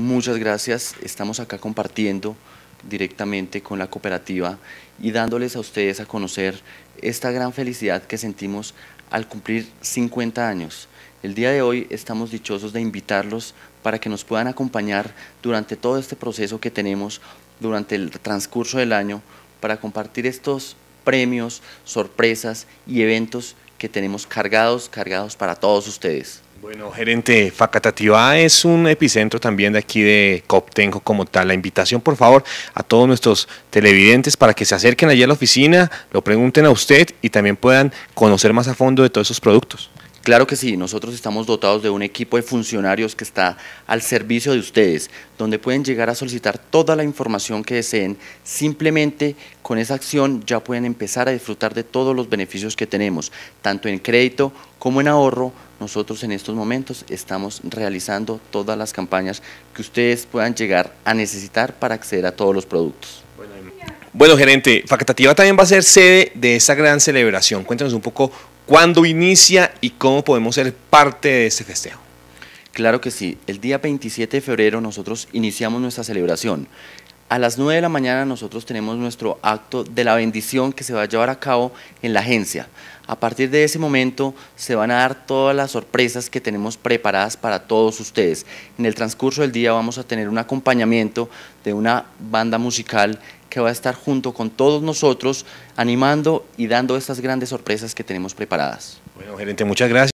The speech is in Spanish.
Muchas gracias. Estamos acá compartiendo directamente con la cooperativa y dándoles a ustedes a conocer esta gran felicidad que sentimos al cumplir 50 años. El día de hoy estamos dichosos de invitarlos para que nos puedan acompañar durante todo este proceso que tenemos durante el transcurso del año para compartir estos premios, sorpresas y eventos que tenemos cargados, cargados para todos ustedes. Bueno, gerente, Facatativá es un epicentro también de aquí de Coptenco como tal. La invitación, por favor, a todos nuestros televidentes para que se acerquen allí a la oficina, lo pregunten a usted y también puedan conocer más a fondo de todos esos productos. Claro que sí, nosotros estamos dotados de un equipo de funcionarios que está al servicio de ustedes, donde pueden llegar a solicitar toda la información que deseen. Simplemente con esa acción ya pueden empezar a disfrutar de todos los beneficios que tenemos, tanto en crédito como en ahorro. Nosotros en estos momentos estamos realizando todas las campañas que ustedes puedan llegar a necesitar para acceder a todos los productos. Bueno, gerente, Facatativa también va a ser sede de esa gran celebración. Cuéntanos un poco ¿Cuándo inicia y cómo podemos ser parte de este festejo? Claro que sí. El día 27 de febrero nosotros iniciamos nuestra celebración. A las 9 de la mañana nosotros tenemos nuestro acto de la bendición que se va a llevar a cabo en la agencia. A partir de ese momento se van a dar todas las sorpresas que tenemos preparadas para todos ustedes. En el transcurso del día vamos a tener un acompañamiento de una banda musical que va a estar junto con todos nosotros animando y dando estas grandes sorpresas que tenemos preparadas. Bueno, gerente, muchas gracias.